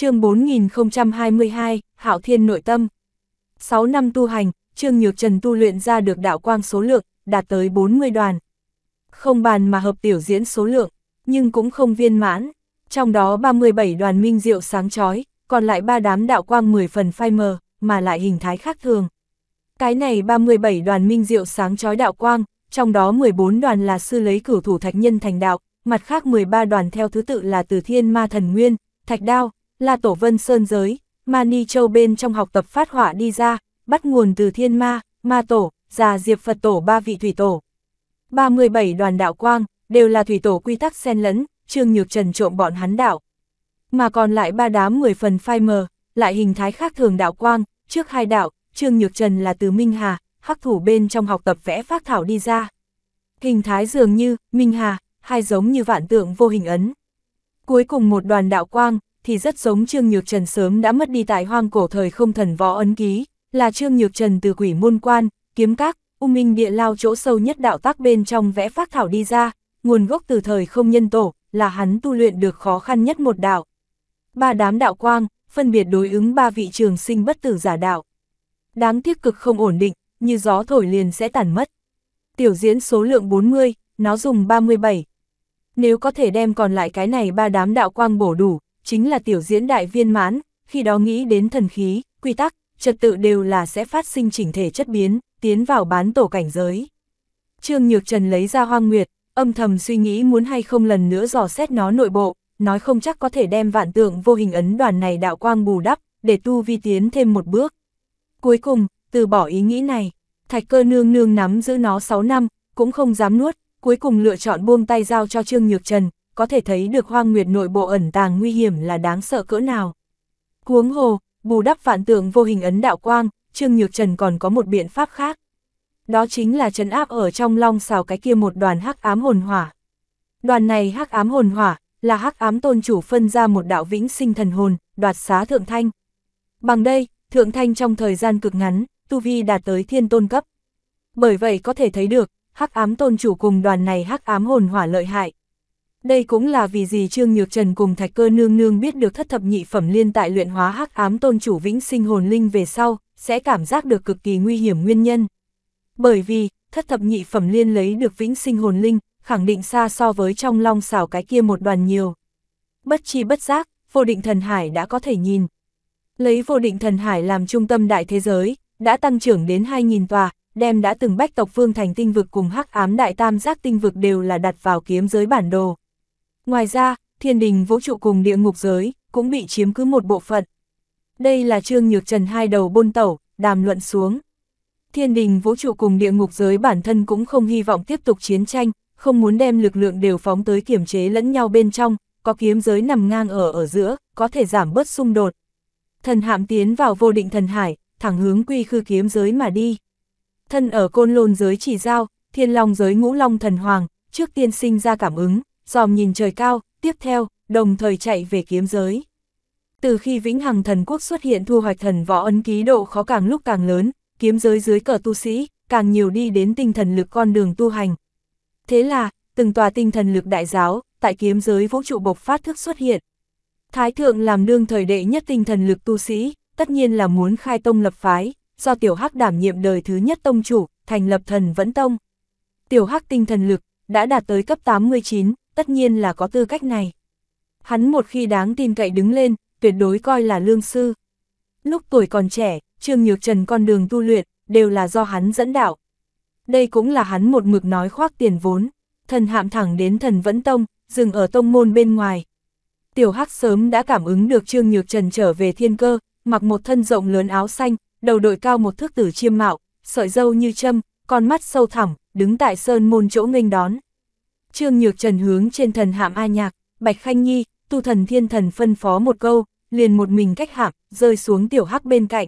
chương 4022, Hạo Thiên Nội Tâm 6 năm tu hành, Trương Nhược Trần tu luyện ra được đạo quang số lượng, đạt tới 40 đoàn. Không bàn mà hợp tiểu diễn số lượng, nhưng cũng không viên mãn. Trong đó 37 đoàn minh diệu sáng chói còn lại ba đám đạo quang 10 phần phai mờ, mà lại hình thái khác thường. Cái này 37 đoàn minh diệu sáng chói đạo quang, trong đó 14 đoàn là sư lấy cửu thủ thạch nhân thành đạo, mặt khác 13 đoàn theo thứ tự là từ thiên ma thần nguyên, thạch đao, là tổ vân sơn giới, ma Ni Châu bên trong học tập phát hỏa đi ra, bắt nguồn từ thiên ma, ma tổ, già diệp Phật tổ ba vị thủy tổ. 37 đoàn đạo quang, đều là thủy tổ quy tắc xen lẫn, trương nhược trần trộm bọn hắn đạo. Mà còn lại ba đám 10 phần phai mờ, lại hình thái khác thường đạo quang, trước hai đạo, trương nhược trần là từ Minh Hà, hắc thủ bên trong học tập vẽ phác thảo đi ra. Hình thái dường như, Minh Hà, hai giống như vạn tượng vô hình ấn. Cuối cùng một đoàn đạo quang, thì rất giống Trương Nhược Trần sớm đã mất đi tại hoang cổ thời không thần võ ấn ký, là Trương Nhược Trần từ quỷ môn quan, kiếm các, u minh địa lao chỗ sâu nhất đạo tác bên trong vẽ phát thảo đi ra, nguồn gốc từ thời không nhân tổ, là hắn tu luyện được khó khăn nhất một đạo. Ba đám đạo quang, phân biệt đối ứng ba vị trường sinh bất tử giả đạo. Đáng tiếc cực không ổn định, như gió thổi liền sẽ tản mất. Tiểu diễn số lượng 40, nó dùng 37. Nếu có thể đem còn lại cái này ba đám đạo quang bổ đủ, chính là tiểu diễn đại viên mãn, khi đó nghĩ đến thần khí, quy tắc, trật tự đều là sẽ phát sinh chỉnh thể chất biến, tiến vào bán tổ cảnh giới. Trương Nhược Trần lấy ra hoang nguyệt, âm thầm suy nghĩ muốn hay không lần nữa dò xét nó nội bộ, nói không chắc có thể đem vạn tượng vô hình ấn đoàn này đạo quang bù đắp, để tu vi tiến thêm một bước. Cuối cùng, từ bỏ ý nghĩ này, thạch cơ nương nương nắm giữ nó 6 năm, cũng không dám nuốt, cuối cùng lựa chọn buông tay giao cho Trương Nhược Trần, có thể thấy được hoang nguyệt nội bộ ẩn tàng nguy hiểm là đáng sợ cỡ nào. Huống hồ, bù đắp vạn tượng vô hình ấn đạo quang, Trương Nhược Trần còn có một biện pháp khác. Đó chính là trấn áp ở trong long xào cái kia một đoàn hắc ám hồn hỏa. Đoàn này hắc ám hồn hỏa, là hắc ám tôn chủ phân ra một đạo vĩnh sinh thần hồn, đoạt xá thượng thanh. Bằng đây, thượng thanh trong thời gian cực ngắn, tu vi đạt tới thiên tôn cấp. Bởi vậy có thể thấy được, hắc ám tôn chủ cùng đoàn này hắc ám hồn hỏa lợi hại, đây cũng là vì gì Trương Nhược Trần cùng Thạch Cơ Nương Nương biết được thất thập nhị phẩm liên tại luyện hóa hắc ám tôn chủ vĩnh sinh hồn linh về sau, sẽ cảm giác được cực kỳ nguy hiểm nguyên nhân. Bởi vì, thất thập nhị phẩm liên lấy được vĩnh sinh hồn linh, khẳng định xa so với trong long xảo cái kia một đoàn nhiều. Bất chi bất giác, vô định thần hải đã có thể nhìn. Lấy vô định thần hải làm trung tâm đại thế giới, đã tăng trưởng đến 2.000 tòa, đem đã từng bách tộc phương thành tinh vực cùng hắc ám đại tam giác tinh vực đều là đặt vào kiếm giới bản đồ. Ngoài ra, thiên đình vũ trụ cùng địa ngục giới cũng bị chiếm cứ một bộ phận. Đây là Trương Nhược Trần hai đầu bôn tẩu, đàm luận xuống. Thiên đình vũ trụ cùng địa ngục giới bản thân cũng không hy vọng tiếp tục chiến tranh, không muốn đem lực lượng đều phóng tới kiểm chế lẫn nhau bên trong, có kiếm giới nằm ngang ở ở giữa, có thể giảm bớt xung đột. Thần hạm tiến vào vô định thần hải, thẳng hướng quy khư kiếm giới mà đi. Thân ở côn lôn giới chỉ giao, thiên long giới ngũ long thần hoàng, trước tiên sinh ra cảm ứng, dòm nhìn trời cao, tiếp theo, đồng thời chạy về kiếm giới. Từ khi Vĩnh Hằng Thần Quốc xuất hiện thu hoạch thần võ ấn ký độ khó càng lúc càng lớn, kiếm giới dưới cờ tu sĩ, càng nhiều đi đến tinh thần lực con đường tu hành. Thế là, từng tòa tinh thần lực đại giáo, tại kiếm giới vũ trụ bộc phát thức xuất hiện. Thái thượng làm đương thời đệ nhất tinh thần lực tu sĩ, tất nhiên là muốn khai tông lập phái, do tiểu hắc đảm nhiệm đời thứ nhất tông chủ, thành lập thần vẫn tông. Tiểu hắc tinh thần lực, đã đạt tới cấp 89, tất nhiên là có tư cách này. Hắn một khi đáng tin cậy đứng lên, tuyệt đối coi là lương sư. Lúc tuổi còn trẻ, Trương Nhược Trần con đường tu luyện, đều là do hắn dẫn đạo. Đây cũng là hắn một mực nói khoác tiền vốn, thần hạm thẳng đến thần vẫn tông, dừng ở tông môn bên ngoài. Tiểu Hắc sớm đã cảm ứng được Trương Nhược Trần trở về thiên cơ, mặc một thân rộng lớn áo xanh, đầu đội cao một thước tử chiêm mạo, sợi dâu như châm, con mắt sâu thẳm, đứng tại sơn môn chỗ nghênh đón. Trương Nhược Trần hướng trên thần hạm A Nhạc, Bạch Khanh Nhi, tu thần thiên thần phân phó một câu, liền một mình cách hạm, rơi xuống tiểu hắc bên cạnh.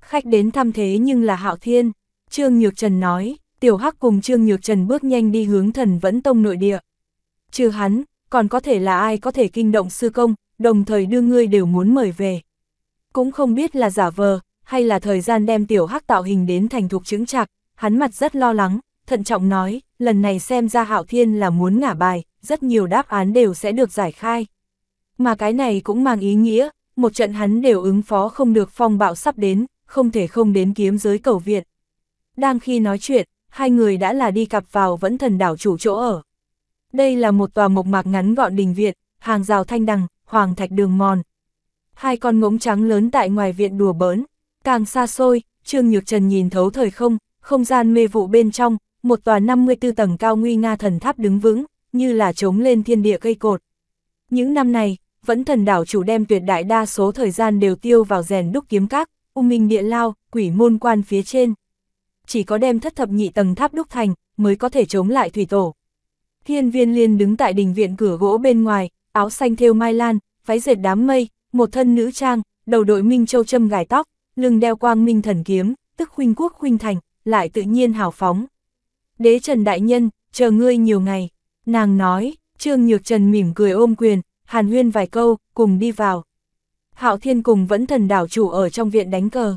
Khách đến thăm thế nhưng là hạo thiên, Trương Nhược Trần nói, tiểu hắc cùng Trương Nhược Trần bước nhanh đi hướng thần vẫn tông nội địa. Trừ hắn, còn có thể là ai có thể kinh động sư công, đồng thời đưa ngươi đều muốn mời về. Cũng không biết là giả vờ, hay là thời gian đem tiểu hắc tạo hình đến thành thục chứng chạc, hắn mặt rất lo lắng, thận trọng nói, lần này xem ra Hạo Thiên là muốn ngả bài, rất nhiều đáp án đều sẽ được giải khai. Mà cái này cũng mang ý nghĩa, một trận hắn đều ứng phó không được phong bạo sắp đến, không thể không đến kiếm giới cầu viện. Đang khi nói chuyện, hai người đã là đi cặp vào vẫn thần đảo chủ chỗ ở. Đây là một tòa mộc mạc ngắn gọn đình viện, hàng rào thanh đằng, hoàng thạch đường mòn. Hai con ngỗng trắng lớn tại ngoài viện đùa bỡn, càng xa xôi, Trương Nhược Trần nhìn thấu thời không, không gian mê vụ bên trong, một tòa 54 tầng cao nguy nga thần tháp đứng vững, như là chống lên thiên địa cây cột. Những năm này, vẫn thần đảo chủ đem tuyệt đại đa số thời gian đều tiêu vào rèn đúc kiếm các, u minh địa lao, quỷ môn quan phía trên. Chỉ có đem thất thập nhị tầng tháp đúc thành, mới có thể chống lại thủy tổ. thiên viên liên đứng tại đình viện cửa gỗ bên ngoài, áo xanh thêu mai lan, váy dệt đám mây, một thân nữ trang, đầu đội minh châu châm gài tóc, lưng đeo quang minh thần kiếm, tức khuynh quốc khuynh thành, lại tự nhiên hào phóng đế trần đại nhân, chờ ngươi nhiều ngày. Nàng nói, Trương Nhược Trần mỉm cười ôm quyền, hàn huyên vài câu, cùng đi vào. Hạo Thiên cùng vẫn thần đảo chủ ở trong viện đánh cờ.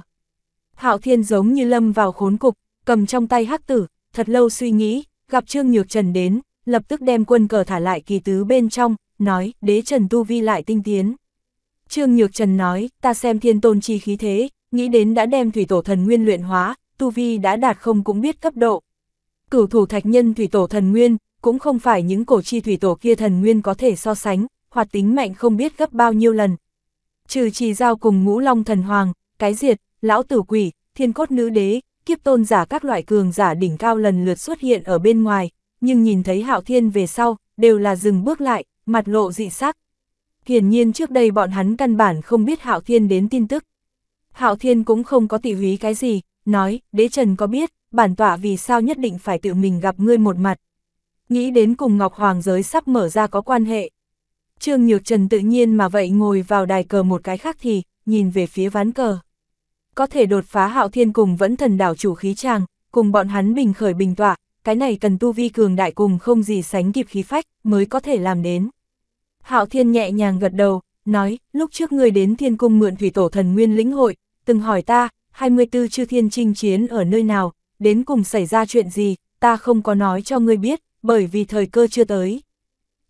Hạo Thiên giống như lâm vào khốn cục, cầm trong tay hắc tử, thật lâu suy nghĩ, gặp Trương Nhược Trần đến, lập tức đem quân cờ thả lại kỳ tứ bên trong, nói, đế Trần Tu Vi lại tinh tiến. Trương Nhược Trần nói, ta xem thiên tôn chi khí thế, nghĩ đến đã đem thủy tổ thần nguyên luyện hóa, Tu Vi đã đạt không cũng biết cấp độ, cửu thủ thạch nhân thủy tổ thần nguyên, cũng không phải những cổ chi thủy tổ kia thần nguyên có thể so sánh, hoạt tính mạnh không biết gấp bao nhiêu lần. Trừ trì giao cùng ngũ long thần hoàng, cái diệt, lão tử quỷ, thiên cốt nữ đế, kiếp tôn giả các loại cường giả đỉnh cao lần lượt xuất hiện ở bên ngoài, nhưng nhìn thấy hạo thiên về sau, đều là dừng bước lại, mặt lộ dị sắc. Hiển nhiên trước đây bọn hắn căn bản không biết hạo thiên đến tin tức. Hạo thiên cũng không có tỉ húy cái gì, nói, đế trần có biết, bản tọa vì sao nhất định phải tự mình gặp ngươi một mặt. Nghĩ đến cùng Ngọc Hoàng giới sắp mở ra có quan hệ. Trương Nhược Trần tự nhiên mà vậy ngồi vào đài cờ một cái khác thì, nhìn về phía ván cờ. Có thể đột phá hạo thiên cùng vẫn thần đảo chủ khí tràng, cùng bọn hắn bình khởi bình tọa, cái này cần tu vi cường đại cùng không gì sánh kịp khí phách mới có thể làm đến. Hạo thiên nhẹ nhàng gật đầu, nói, lúc trước ngươi đến thiên cung mượn thủy tổ thần nguyên lĩnh hội, từng hỏi ta, 24 chư thiên chinh chiến ở nơi nào, đến cùng xảy ra chuyện gì, ta không có nói cho ngươi biết, bởi vì thời cơ chưa tới.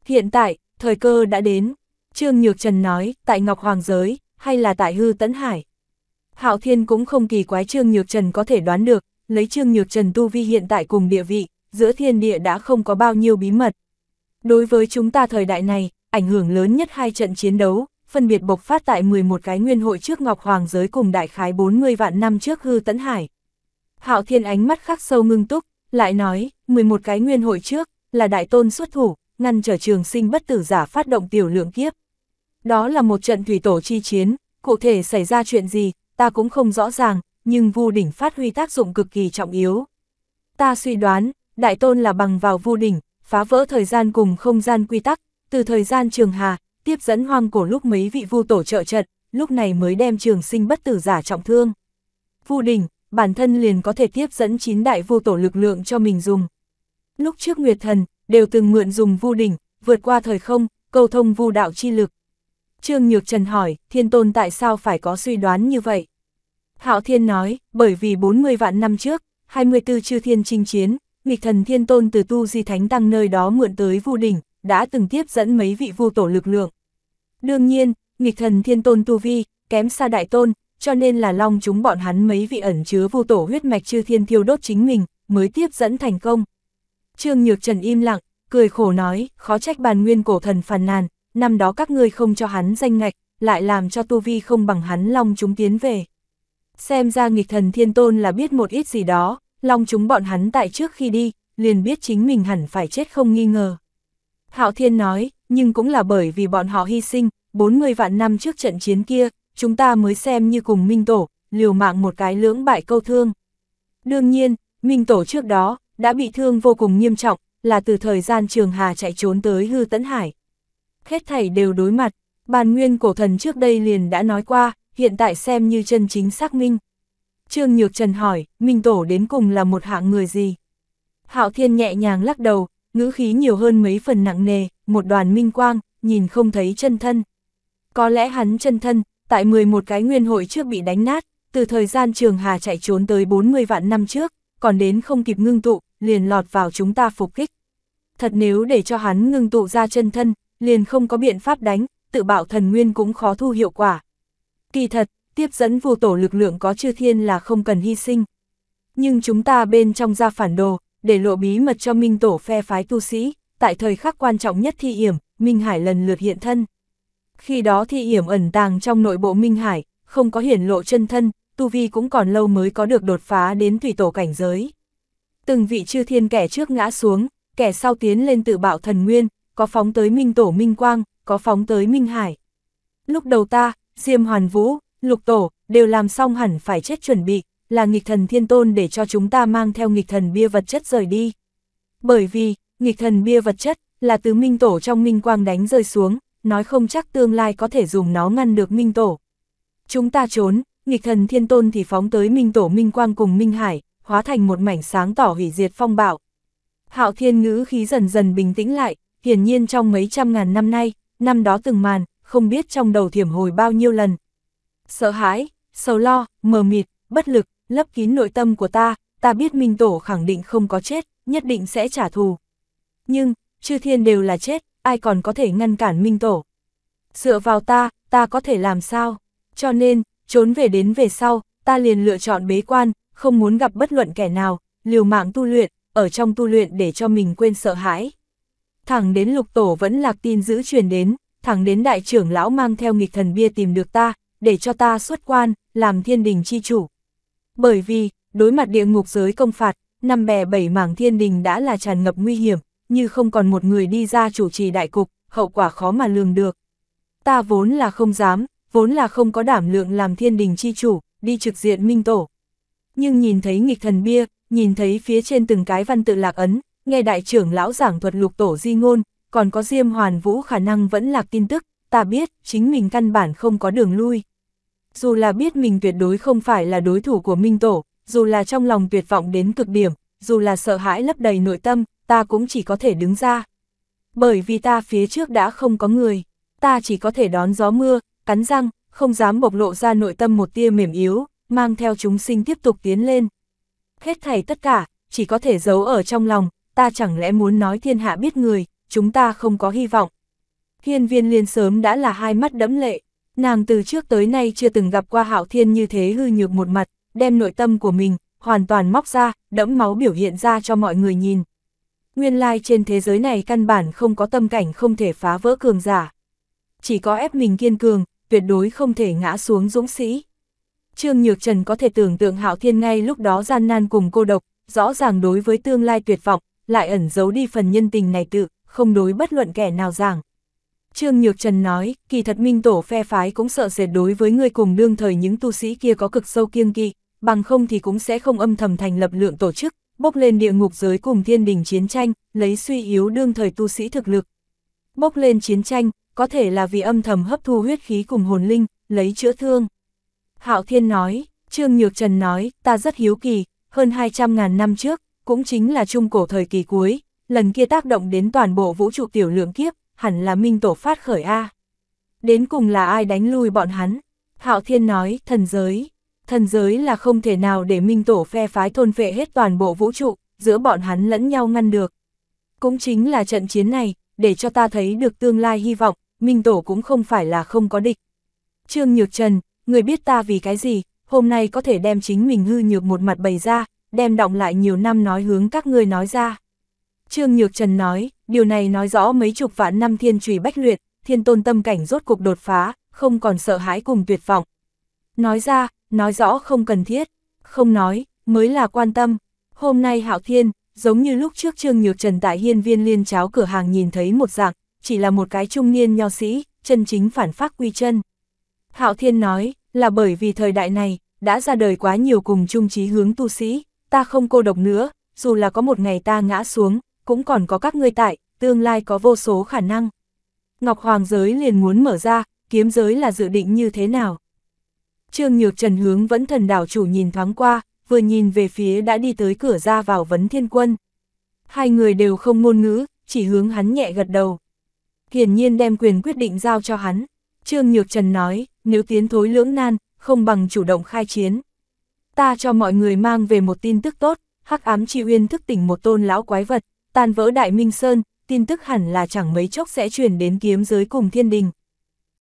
Hiện tại, thời cơ đã đến, Trương Nhược Trần nói, tại Ngọc Hoàng Giới, hay là tại Hư Tấn Hải. Hạo Thiên cũng không kỳ quái Trương Nhược Trần có thể đoán được, lấy Trương Nhược Trần tu vi hiện tại cùng địa vị, giữa thiên địa đã không có bao nhiêu bí mật. Đối với chúng ta thời đại này, ảnh hưởng lớn nhất hai trận chiến đấu, phân biệt bộc phát tại 11 cái nguyên hội trước Ngọc Hoàng Giới cùng đại khái 40 vạn năm trước Hư Tấn Hải. Hạo Thiên ánh mắt khắc sâu ngưng túc, lại nói, 11 cái nguyên hội trước, là đại tôn xuất thủ, ngăn trở trường sinh bất tử giả phát động tiểu lượng kiếp. Đó là một trận thủy tổ chi chiến, cụ thể xảy ra chuyện gì, ta cũng không rõ ràng, nhưng vu đỉnh phát huy tác dụng cực kỳ trọng yếu. Ta suy đoán, đại tôn là bằng vào vu đỉnh, phá vỡ thời gian cùng không gian quy tắc, từ thời gian trường hà, tiếp dẫn hoang cổ lúc mấy vị vu tổ trợ trận, lúc này mới đem trường sinh bất tử giả trọng thương. Vu đỉnh, bản thân liền có thể tiếp dẫn chín đại vô tổ lực lượng cho mình dùng. Lúc trước Nguyệt Thần, đều từng mượn dùng vu đỉnh, vượt qua thời không, cầu thông vu đạo chi lực. Trương Nhược Trần hỏi, thiên tôn tại sao phải có suy đoán như vậy? Hạo Thiên nói, bởi vì 40 vạn năm trước, 24 chư thiên chinh chiến, nghịch thần thiên tôn từ tu di thánh tăng nơi đó mượn tới vu đỉnh, đã từng tiếp dẫn mấy vị vu tổ lực lượng. Đương nhiên, nghịch thần thiên tôn tu vi, kém xa đại tôn, cho nên là long chúng bọn hắn mấy vị ẩn chứa vô tổ huyết mạch chư thiên thiêu đốt chính mình, mới tiếp dẫn thành công. Trương Nhược Trần im lặng, cười khổ nói, khó trách bàn nguyên cổ thần phàn nàn, năm đó các ngươi không cho hắn danh ngạch, lại làm cho tu vi không bằng hắn long chúng tiến về. Xem ra nghịch thần thiên tôn là biết một ít gì đó, long chúng bọn hắn tại trước khi đi, liền biết chính mình hẳn phải chết không nghi ngờ. Hạo Thiên nói, nhưng cũng là bởi vì bọn họ hy sinh, 40 vạn năm trước trận chiến kia, chúng ta mới xem như cùng Minh Tổ, liều mạng một cái lưỡng bại câu thương. Đương nhiên, Minh Tổ trước đó, đã bị thương vô cùng nghiêm trọng, là từ thời gian Trường Hà chạy trốn tới Hư Tấn Hải. Hết thảy đều đối mặt, bàn nguyên cổ thần trước đây liền đã nói qua, hiện tại xem như chân chính xác minh. Trương Nhược Trần hỏi, Minh Tổ đến cùng là một hạng người gì? Hạo Thiên nhẹ nhàng lắc đầu, ngữ khí nhiều hơn mấy phần nặng nề, một đoàn minh quang, nhìn không thấy chân thân. Có lẽ hắn chân thân, tại 11 cái nguyên hội trước bị đánh nát, từ thời gian Trường Hà chạy trốn tới 40 vạn năm trước, còn đến không kịp ngưng tụ, liền lọt vào chúng ta phục kích. Thật nếu để cho hắn ngưng tụ ra chân thân, liền không có biện pháp đánh, tự bạo thần nguyên cũng khó thu hiệu quả. Kỳ thật, tiếp dẫn vô tổ lực lượng có chư thiên là không cần hy sinh. Nhưng chúng ta bên trong ra phản đồ, để lộ bí mật cho minh tổ phe phái tu sĩ, tại thời khắc quan trọng nhất thi hiểm, Minh Hải lần lượt hiện thân. Khi đó thi hiểm ẩn tàng trong nội bộ Minh Hải, không có hiển lộ chân thân, Tu Vi cũng còn lâu mới có được đột phá đến thủy tổ cảnh giới. Từng vị chư thiên kẻ trước ngã xuống, kẻ sau tiến lên tự bạo thần nguyên, có phóng tới Minh Tổ Minh Quang, có phóng tới Minh Hải. Lúc đầu ta, Diêm Hoàn Vũ, Lục Tổ, đều làm xong hẳn phải chết chuẩn bị, là nghịch thần thiên tôn để cho chúng ta mang theo nghịch thần bia vật chất rời đi. Bởi vì, nghịch thần bia vật chất là từ minh tổ trong minh quang đánh rơi xuống, nói không chắc tương lai có thể dùng nó ngăn được Minh Tổ. Chúng ta trốn, nghịch thần thiên tôn thì phóng tới Minh Tổ Minh Quang cùng Minh Hải, hóa thành một mảnh sáng tỏ hủy diệt phong bạo. Hạo thiên ngữ khí dần dần bình tĩnh lại, hiển nhiên trong mấy trăm ngàn năm nay, năm đó từng màn, không biết trong đầu thiểm hồi bao nhiêu lần. Sợ hãi, sầu lo, mờ mịt, bất lực, lấp kín nội tâm của ta, ta biết Minh Tổ khẳng định không có chết, nhất định sẽ trả thù. Nhưng, chư thiên đều là chết, ai còn có thể ngăn cản Minh Tổ. Dựa vào ta, ta có thể làm sao? Cho nên, trốn về đến về sau, ta liền lựa chọn bế quan, không muốn gặp bất luận kẻ nào, liều mạng tu luyện, ở trong tu luyện để cho mình quên sợ hãi. Thẳng đến lục tổ vẫn lạc tin giữ truyền đến, thẳng đến đại trưởng lão mang theo nghịch thần bia tìm được ta, để cho ta xuất quan, làm thiên đình chi chủ. Bởi vì, đối mặt địa ngục giới công phạt, năm bè bảy mảng thiên đình đã là tràn ngập nguy hiểm, như không còn một người đi ra chủ trì đại cục, hậu quả khó mà lường được. Ta vốn là không dám, vốn là không có đảm lượng làm thiên đình chi chủ, đi trực diện minh tổ. Nhưng nhìn thấy nghịch thần bia, nhìn thấy phía trên từng cái văn tự lạc ấn, nghe đại trưởng lão giảng thuật lục tổ di ngôn, còn có Diêm Hoàn Vũ khả năng vẫn lạc tin tức, ta biết chính mình căn bản không có đường lui. Dù là biết mình tuyệt đối không phải là đối thủ của Minh Tổ, dù là trong lòng tuyệt vọng đến cực điểm, dù là sợ hãi lấp đầy nội tâm, ta cũng chỉ có thể đứng ra. Bởi vì ta phía trước đã không có người, ta chỉ có thể đón gió mưa, cắn răng, không dám bộc lộ ra nội tâm một tia mềm yếu, mang theo chúng sinh tiếp tục tiến lên. Hết thảy tất cả, chỉ có thể giấu ở trong lòng, ta chẳng lẽ muốn nói thiên hạ biết người, chúng ta không có hy vọng. Hiên viên liên sớm đã là hai mắt đẫm lệ, nàng từ trước tới nay chưa từng gặp qua hạo thiên như thế hư nhược một mặt, đem nội tâm của mình, hoàn toàn móc ra, đẫm máu biểu hiện ra cho mọi người nhìn nguyên lai trên thế giới này căn bản không có tâm cảnh không thể phá vỡ cường giả. Chỉ có ép mình kiên cường, tuyệt đối không thể ngã xuống dũng sĩ. Trương Nhược Trần có thể tưởng tượng Hạo Thiên ngay lúc đó gian nan cùng cô độc, rõ ràng đối với tương lai tuyệt vọng, lại ẩn giấu đi phần nhân tình này tự, không đối bất luận kẻ nào giảng. Trương Nhược Trần nói, kỳ thật minh tổ phe phái cũng sợ sệt đối với người cùng đương thời những tu sĩ kia có cực sâu kiêng kỵ, bằng không thì cũng sẽ không âm thầm thành lập lượng tổ chức, bốc lên địa ngục giới cùng thiên đình chiến tranh, lấy suy yếu đương thời tu sĩ thực lực. Bốc lên chiến tranh, có thể là vì âm thầm hấp thu huyết khí cùng hồn linh, lấy chữa thương. Hạo Thiên nói, Trương Nhược Trần nói, ta rất hiếu kỳ, hơn 200.000 năm trước, cũng chính là trung cổ thời kỳ cuối, lần kia tác động đến toàn bộ vũ trụ tiểu lượng kiếp, hẳn là minh tổ phát khởi A. Đến cùng là ai đánh lui bọn hắn? Hạo Thiên nói, thần giới thần giới là không thể nào để minh tổ phe phái thôn phệ hết toàn bộ vũ trụ, giữa bọn hắn lẫn nhau ngăn được. Cũng chính là trận chiến này, để cho ta thấy được tương lai hy vọng, minh tổ cũng không phải là không có địch. Trương Nhược Trần, người biết ta vì cái gì, hôm nay có thể đem chính mình hư nhược một mặt bày ra, đem động lại nhiều năm nói hướng các ngươi nói ra. Trương Nhược Trần nói, điều này nói rõ mấy chục vạn năm thiên trùy bách luyện, thiên tôn tâm cảnh rốt cục đột phá, không còn sợ hãi cùng tuyệt vọng. Nói ra, nói rõ không cần thiết, không nói, mới là quan tâm. Hôm nay Hạo Thiên, giống như lúc trước Trương Nhược Trần tại hiên viên liên cháo cửa hàng nhìn thấy một dạng, chỉ là một cái trung niên nho sĩ, chân chính phản phác quy chân. Hạo Thiên nói, là bởi vì thời đại này, đã ra đời quá nhiều cùng chung chí hướng tu sĩ, ta không cô độc nữa, dù là có một ngày ta ngã xuống, cũng còn có các ngươi tại, tương lai có vô số khả năng. Ngọc Hoàng giới liền muốn mở ra, kiếm giới là dự định như thế nào? Trương Nhược Trần hướng vẫn thần đảo chủ nhìn thoáng qua, vừa nhìn về phía đã đi tới cửa ra vào vấn thiên quân. Hai người đều không ngôn ngữ, chỉ hướng hắn nhẹ gật đầu. Hiển nhiên đem quyền quyết định giao cho hắn. Trương Nhược Trần nói, nếu tiến thối lưỡng nan, không bằng chủ động khai chiến. Ta cho mọi người mang về một tin tức tốt, hắc ám chi uyên thức tỉnh một tôn lão quái vật, tan vỡ đại minh sơn, tin tức hẳn là chẳng mấy chốc sẽ truyền đến kiếm giới cùng thiên đình.